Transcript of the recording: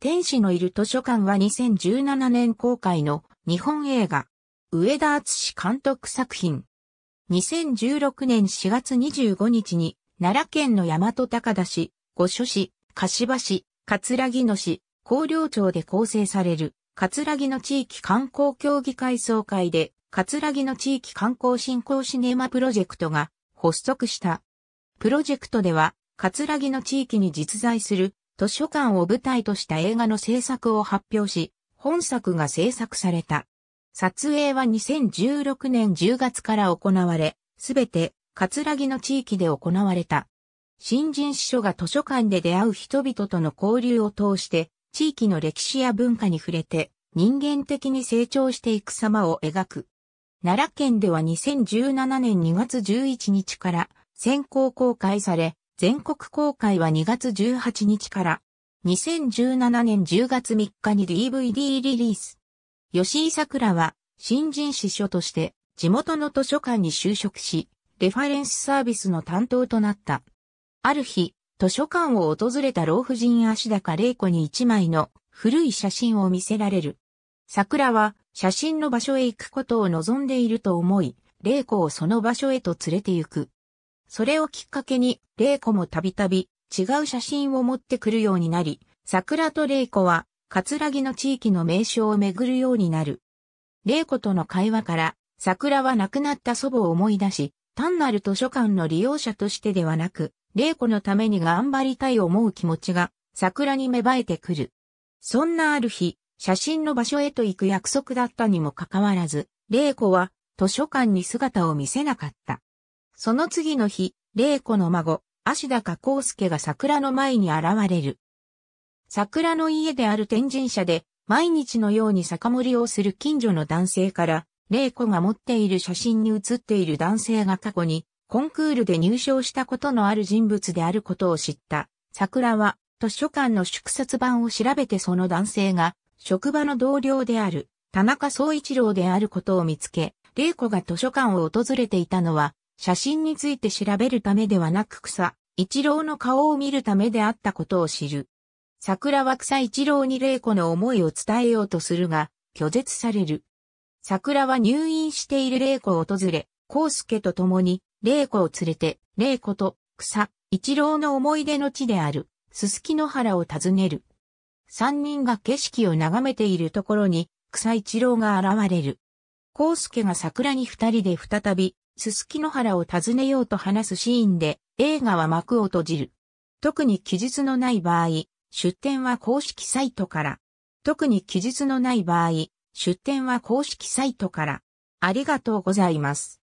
天使のいる図書館は2017年公開の日本映画、上田厚史監督作品。2016年4月25日に、奈良県の大和高田市、御所市、柏市、葛城野市、高陵町で構成される、葛城野地域観光協議会総会で、葛城野地域観光振興シネマプロジェクトが発足した。プロジェクトでは、葛城の地域に実在する図書館を舞台とした映画の制作を発表し、本作が制作された。撮影は2016年10月から行われ、すべて、葛城の地域で行われた。新人司書が図書館で出会う人々との交流を通して、地域の歴史や文化に触れて、人間的に成長していく様を描く。奈良県では2017年2月11日から先行公開され、全国公開は2月18日から2017年10月3日に DVD リリース。吉井桜は新人司書として地元の図書館に就職し、レファレンスサービスの担当となった。ある日、図書館を訪れた老婦人足高玲子に一枚の古い写真を見せられる。桜は写真の場所へ行くことを望んでいると思い、玲子をその場所へと連れて行く。それをきっかけに、玲子もたびたび違う写真を持ってくるようになり、桜と玲子は、葛城の地域の名称をめぐるようになる。玲子との会話から、桜は亡くなった祖母を思い出し、単なる図書館の利用者としてではなく、玲子のために頑張りたい思う気持ちが、桜に芽生えてくる。そんなある日、写真の場所へと行く約束だったにもかかわらず、玲子は図書館に姿を見せなかった。その次の日、玲子の孫、足高康介が桜の前に現れる。桜の家である天神社で、毎日のように酒盛りをする近所の男性から、玲子が持っている写真に写っている男性が過去に、コンクールで入賞したことのある人物であることを知った。桜は、図書館の宿刷版を調べてその男性が、職場の同僚である、田中総一郎であることを見つけ、玲子が図書館を訪れていたのは、写真について調べるためではなく草、一郎の顔を見るためであったことを知る。桜は草一郎に玲子の思いを伝えようとするが、拒絶される。桜は入院している玲子を訪れ、康介と共に、玲子を連れて、玲子と草、一郎の思い出の地である、すすきの原を訪ねる。三人が景色を眺めているところに、草一郎が現れる。康介が桜に二人で再び、すすきの原を訪ねようと話すシーンで映画は幕を閉じる。特に記述のない場合、出典は公式サイトから。特に記述のない場合、出典は公式サイトから。ありがとうございます。